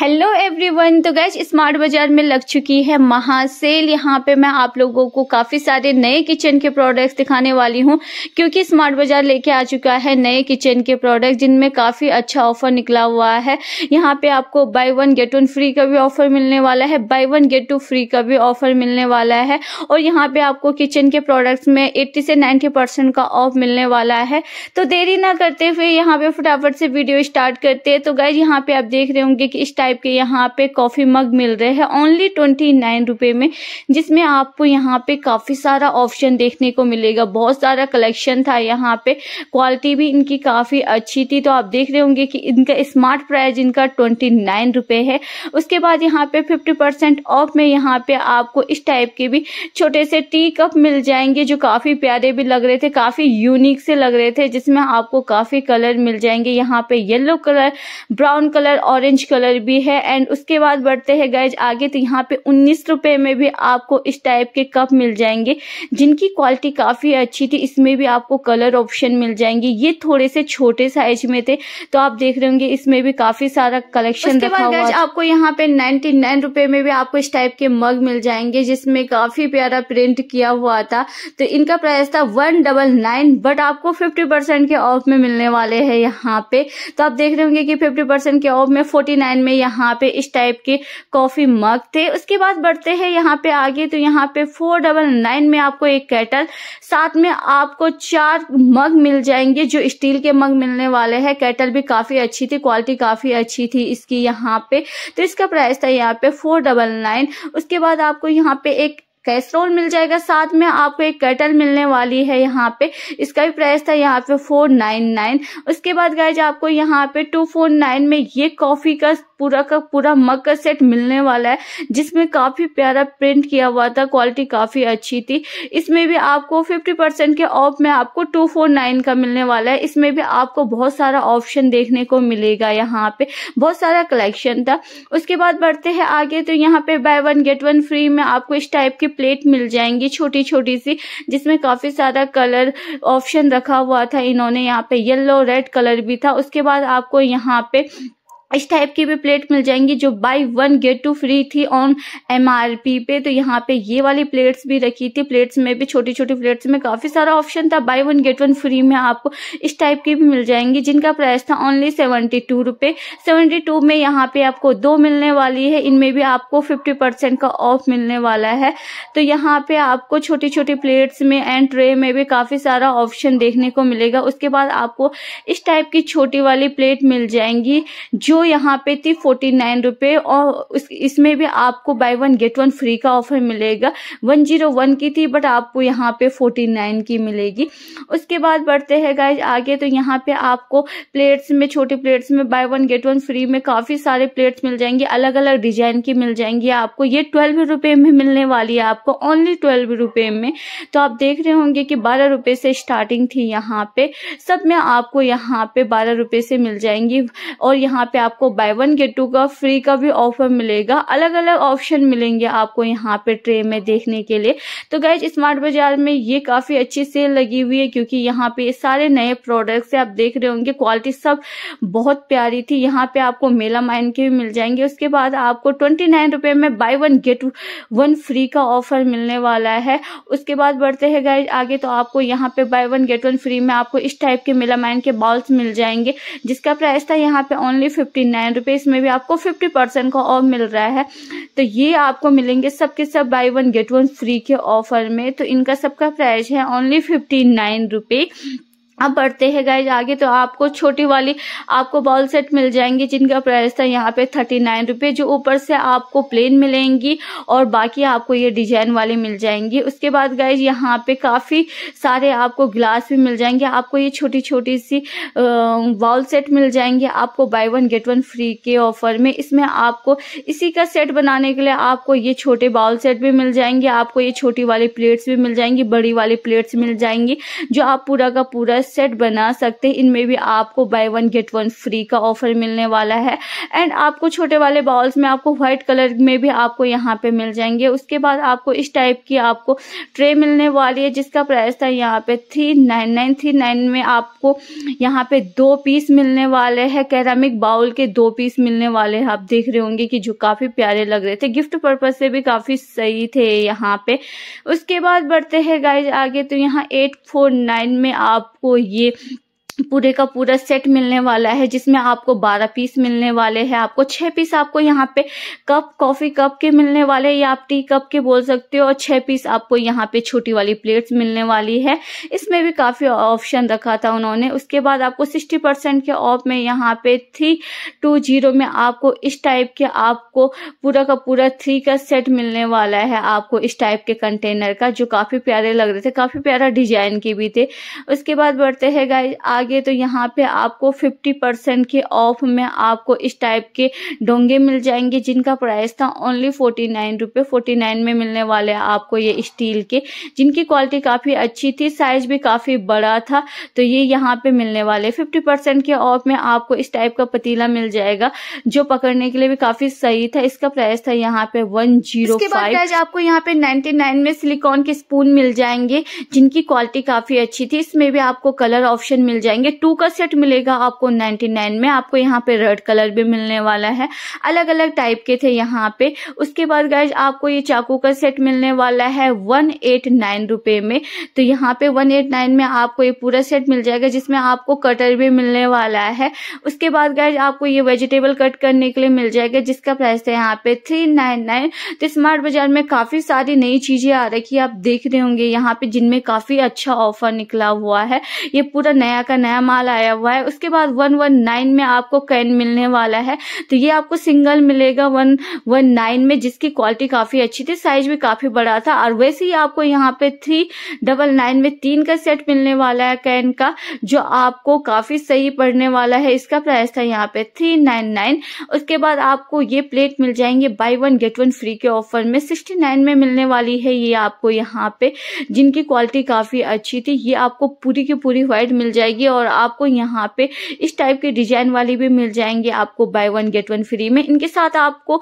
hello everyone तो guys Smart बाजार में लग चुकी है महासेल यहाँ पे मैं आप लोगों को काफ़ी सारे नए किचन के प्रोडक्ट्स दिखाने वाली हूँ क्योंकि स्मार्ट बाजार लेके आ चुका है नए किचन के प्रोडक्ट जिनमें काफ़ी अच्छा ऑफर निकला हुआ है यहाँ पे आपको buy one get one free का भी ऑफर मिलने वाला है buy one get two free का भी ऑफर मिलने वाला है और यहाँ पे आपको किचन के प्रोडक्ट्स में एट्टी से नाइन्टी का ऑफ मिलने वाला है तो देरी ना करते हुए यहाँ पे फटाफट से वीडियो स्टार्ट करते हैं तो गैज यहाँ पे आप देख रहे होंगे कि इस टाइप के यहाँ पे कॉफ़ी मग मिल रहे हैं ओनली ट्वेंटी नाइन रुपए में जिसमें आपको यहाँ पे काफ़ी सारा ऑप्शन देखने को मिलेगा बहुत सारा कलेक्शन था यहाँ पे क्वालिटी भी इनकी काफ़ी अच्छी थी तो आप देख रहे होंगे कि इनका स्मार्ट प्राइस इनका ट्वेंटी नाइन रुपए है उसके बाद यहाँ पे फिफ्टी परसेंट ऑफ में यहाँ पे आपको इस टाइप के भी छोटे से टी कप मिल जाएंगे जो काफ़ी प्यारे भी लग रहे थे काफ़ी यूनिक से लग रहे थे जिसमें आपको काफ़ी कलर मिल जाएंगे यहाँ पे yellow colour brown colour orange colour भी फ्री है एंड उसके बाद बढ़ते हैं गैज आगे तो यहाँ पे उन्नीस रुपए में भी आपको इस टाइप के कप मिल जाएंगे जिनकी क्वालिटी काफ़ी अच्छी थी इसमें भी आपको कलर ऑप्शन मिल जाएंगे ये थोड़े से छोटे साइज में थे तो आप देख रहे होंगे इसमें भी काफ़ी सारा कलेक्शन आपको यहाँ पे नाइनटी नाइन रुपए में भी आपको इस टाइप के मग मिल जाएंगे जिसमें काफ़ी प्यारा प्रिंट किया हुआ था तो इनका प्राइस था वन डबल नाइन बट आपको फिफ्टी परसेंट के ऑफ में मिलने वाले हैं यहाँ पे तो आप देख रहे होंगे कि फिफ्टी परसेंट के ऑफ में फोर्टी नाइन में यहाँ पे इस टाइप के कॉफी मग थे उसके बाद बढ़ते हैं यहाँ पे आगे तो यहाँ पे फोर डबल नाइन में आपको एक कैटल साथ में आपको चार मग मिल जाएंगे जो स्टील के मग मिलने वाले हैं कैटल भी काफी अच्छी थी क्वालिटी काफी अच्छी थी इसकी यहाँ पे तो इसका प्राइस था यहाँ पे फोर डबल नाइन उसके बाद आपको यहाँ पे एक कैसरोल मिल जाएगा साथ में आपको एक कैटल मिलने वाली है यहाँ पे इसका भी प्राइस था यहाँ पे फोर नाइन नाइन उसके बाद गाइज आपको यहाँ पे टू फोर नाइन में ये कॉफी का पूरा का पूरा मग का सेट मिलने वाला है जिसमें काफी प्यारा प्रिंट किया हुआ था क्वालिटी काफी अच्छी थी इसमें भी आपको 50 परसेंट के ऑफ में आपको 249 का मिलने वाला है इसमें भी आपको बहुत सारा ऑप्शन देखने को मिलेगा यहाँ पे बहुत सारा कलेक्शन था उसके बाद बढ़ते हैं आगे तो यहाँ पे buy one get one free में आपको इस टाइप की प्लेट मिल जाएंगी छोटी छोटी सी जिसमें काफी सारा कलर ऑप्शन रखा हुआ था इन्होंने यहाँ पे येलो रेड कलर भी था उसके बाद आपको यहाँ पे इस टाइप की भी प्लेट मिल जाएंगी जो buy one get two free थी ऑन एमआरपी पे तो यहाँ पे ये वाली प्लेट्स भी रखी थी प्लेट्स में भी छोटी छोटी प्लेट्स में काफ़ी सारा ऑप्शन था buy one get one free में आपको इस टाइप की भी मिल जाएंगी जिनका प्राइस था ओनली सेवेंटी टू रुपये सेवेंटी टू में यहाँ पे आपको दो मिलने वाली है इनमें भी आपको फिफ्टी परसेंट का ऑफ मिलने वाला है तो यहाँ पे आपको छोटी छोटी प्लेट्स में एंड ट्रे में भी काफ़ी सारा ऑप्शन देखने को मिलेगा उसके बाद आपको इस टाइप की छोटी वाली प्लेट मिल जाएंगी जो जो यहाँ पे थी फोर्टी नाइन रुपये और इसमें भी आपको buy one get one free का ऑफर मिलेगा वन जीरो वन की थी बट आपको यहाँ पे फोर्टी नाइन की मिलेगी उसके बाद बढ़ते हैं गाइज आगे तो यहाँ पे आपको प्लेट्स में छोटे प्लेट्स में buy one get one free में काफ़ी सारे प्लेट्स मिल जाएंगे अलग अलग डिजाइन की मिल जाएंगी आपको ये ट्वेल्व रुपये में मिलने वाली है आपको ओनली ट्वेल्व रुपये में तो आप देख रहे होंगे कि बारह रुपये से स्टार्टिंग थी यहाँ पे सब में आपको यहाँ पे बारह रुपये से मिल जाएंगी और यहाँ पे आपको बाय वन गेट टू का फ्री का भी ऑफर मिलेगा अलग अलग ऑप्शन मिलेंगे आपको यहाँ पे ट्रे में देखने के लिए तो गैज स्मार्ट बाजार में ये काफी अच्छी सेल लगी हुई है क्योंकि यहाँ पे सारे नए प्रोडक्ट्स है आप देख रहे होंगे क्वालिटी सब बहुत प्यारी थी यहाँ पे आपको मेला माइन के भी मिल जाएंगे उसके बाद आपको ट्वेंटी नाइन रुपये में buy one get one free का ऑफर मिलने वाला है उसके बाद बढ़ते हैं गैज आगे तो आपको यहाँ पे buy one get one free में आपको इस टाइप के मेला माइन के बॉल्स मिल जाएंगे जिसका प्राइस था यहाँ पे ओनली फिफ्टी नाइन रुपीज़ इसमें भी आपको फिफ्टी परसेंट का ऑफ मिल रहा है तो ये आपको मिलेंगे सबके सब buy one get one free के ऑफर में तो इनका सबका प्राइस है ओनली फिफ्टी नाइन रुपीज अब बढ़ते हैं गाइज आगे तो आपको छोटी वाली आपको बॉल सेट मिल जाएंगी जिनका प्राइस था यहाँ पे थर्टी नाइन रुपये जो ऊपर से आपको प्लेन मिलेंगी और बाकी आपको ये डिजाइन वाली मिल जाएंगी उसके बाद गाइज यहाँ पे काफ़ी सारे आपको ग्लास भी मिल जाएंगे आपको ये छोटी छोटी सी बॉल सेट मिल जाएंगे आपको buy one get one free के ऑफर में इसमें आपको इसी का सेट बनाने के लिए आपको ये छोटे बाउल सेट भी मिल जाएंगे आपको ये छोटी वाली प्लेट्स भी मिल जाएंगी बड़ी वाली प्लेट्स मिल जाएंगी जो आप पूरा का पूरा ड्रेस सेट बना सकते हैं इनमें भी आपको buy one get one free का ऑफर मिलने वाला है एंड आपको छोटे वाले बाउल्स में आपको व्हाइट कलर में भी आपको यहाँ पे मिल जाएंगे उसके बाद आपको इस टाइप की आपको ट्रे मिलने वाली है जिसका प्राइस था यहाँ पे three nine nine three nine में आपको यहाँ पे दो पीस मिलने वाले हैं कैरामिक बाउल के दो पीस मिलने वाले हैं आप देख रहे होंगे कि जो काफ़ी प्यारे लग रहे थे गिफ्ट पर्पज से भी काफ़ी सही थे यहाँ पे उसके बाद बढ़ते हैं गाइज आगे तो यहाँ एट फोर नाइन में आप आपको ये पूरे का पूरा सेट मिलने वाला है जिसमें आपको 12 पीस मिलने वाले हैं आपको 6 पीस आपको यहाँ पे कप कॉफी कप के मिलने वाले या आप टी कप के बोल सकते हो और 6 पीस आपको यहाँ पे छोटी वाली प्लेट्स मिलने वाली है इसमें भी काफी ऑप्शन रखा था उन्होंने उसके बाद आपको सिक्सटी परसेंट के ऑफ में यहाँ पे थ्री टू जीरो में आपको इस टाइप के आपको पूरा का पूरा थ्री का सेट मिलने वाला है आपको इस टाइप के कंटेनर का जो काफी प्यारे लग रहे थे काफी प्यारा डिजाइन के भी थे उसके बाद बढ़ते है गाय आगे आगे तो यहाँ पे आपको फिफ्टी परसेंट के ऑफ में आपको इस टाइप के डोंगे मिल जाएंगे जिनका प्राइस था ओनली फोर्टी नाइन रुपये फोर्टी नाइन में मिलने वाले आपको ये स्टील के जिनकी क्वालिटी काफ़ी अच्छी थी साइज भी काफ़ी बड़ा था तो ये यहाँ पे मिलने वाले फिफ्टी परसेंट के ऑफ में आपको इस टाइप का पतीला मिल जाएगा जो पकड़ने के लिए भी काफ़ी सही था इसका प्राइस था यहाँ पे वन जीरो आपको यहाँ पे नाइनटी नाइन में सिलिकॉन के स्पून मिल जाएंगे जिनकी क्वालिटी काफ़ी अच्छी थी इसमें भी आपको कलर ऑप्शन मिल जाएंगे जाएंगे टू का सेट मिलेगा आपको नाइन्टी नाइन में आपको यहाँ पे रेड कलर भी मिलने वाला है अलग अलग टाइप के थे यहाँ पे उसके बाद गाइज आपको ये चाकू का सेट मिलने वाला है वन एट नाइन रुपये में तो यहाँ पे वन एट नाइन में आपको ये पूरा सेट मिल जाएगा जिसमें आपको कटर भी मिलने वाला है उसके बाद गाइज आपको ये वेजिटेबल कट करने के लिए मिल जाएगा जिसका प्राइस है यहाँ पे थ्री नाइन नाइन तो स्मार्ट बाजार में काफी सारी नई चीजें आ रखी है आप देख रहे होंगे यहाँ पे जिनमें काफी अच्छा ऑफर निकला हुआ है ये पूरा नया का नया माल आया हुआ है उसके बाद वन वन नाइन में आपको कैन मिलने वाला है तो ये आपको सिंगल मिलेगा वन वन नाइन में जिसकी क्वालिटी काफी अच्छी थी साइज भी काफी बड़ा था और वैसे ही आपको यहाँ पे थ्री डबल नाइन में तीन का सेट मिलने वाला है कैन का जो आपको काफी सही पड़ने वाला है इसका प्राइस था यहाँ पे थ्री नाइन नाइन उसके बाद आपको ये प्लेट मिल जाएंगे buy one get one free के ऑफर में सिक्सटी नाइन में मिलने वाली है ये आपको यहाँ पे जिनकी क्वालिटी काफी अच्छी थी ये आपको पूरी की पूरी व्हाइट मिल जाएगी और आपको यहाँ पे इस टाइप के डिजाइन वाली भी मिल जाएंगे आपको buy one get one free में इनके साथ आपको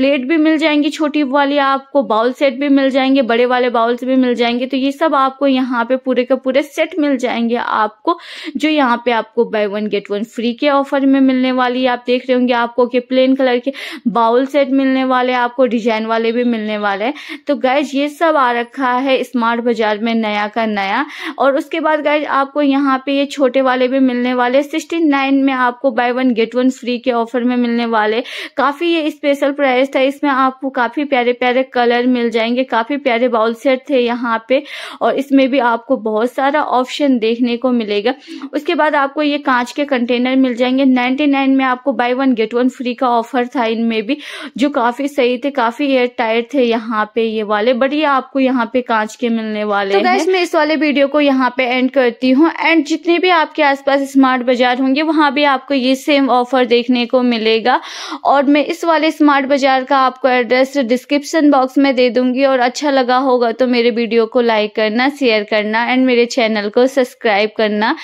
प्लेट भी मिल जाएंगी छोटी वाली आपको बाउल सेट भी मिल जाएंगे बड़े वाले बाउल्स भी मिल जाएंगे तो ये सब आपको यहाँ पे पूरे के पूरे सेट मिल जाएंगे आपको जो यहाँ पे आपको buy one get one free के ऑफर में मिलने वाली आप देख रहे होंगे आपको कि प्लेन कलर के बाउल सेट मिलने वाले आपको डिजाइन वाले भी मिलने वाले हैं तो गाइज ये सब आ रखा है स्मार्ट बाजार में नया का नया और उसके बाद गाइज आपको यहाँ यहाँ पे ये छोटे वाले भी मिलने वाले सिक्सटी नाइन में आपको buy one get one free के ऑफर में मिलने वाले काफी ये स्पेशल प्राइस था इसमें आपको काफी प्यारे प्यारे कलर मिल जाएंगे काफी प्यारे बाउल सेट थे यहाँ पे और इसमें भी आपको बहुत सारा ऑप्शन देखने को मिलेगा उसके बाद आपको ये कांच के कंटेनर मिल जाएंगे नाइन में आपको buy one get one free का ऑफर था इनमें भी जो काफी सही थे काफी एयर टाइट थे यहाँ पे ये वाले बट ये आपको यहाँ पे कांच के मिलने वाले तो मैं इस वाले वीडियो को यहाँ पे एंड करती हूँ एंड एंड जितने भी आपके आसपास स्मार्ट बाजार होंगे वहाँ भी आपको ये सेम ऑफर देखने को मिलेगा और मैं इस वाले स्मार्ट बाजार का आपको एड्रेस डिस्क्रिप्शन बॉक्स में दे दूंगी और अच्छा लगा होगा तो मेरे वीडियो को लाइक करना शेयर करना एंड मेरे चैनल को सब्सक्राइब करना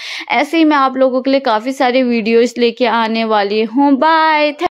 ऐसे ही मैं आप लोगों के लिए काफ़ी सारे वीडियोज़ लेके आने वाली हूँ बाय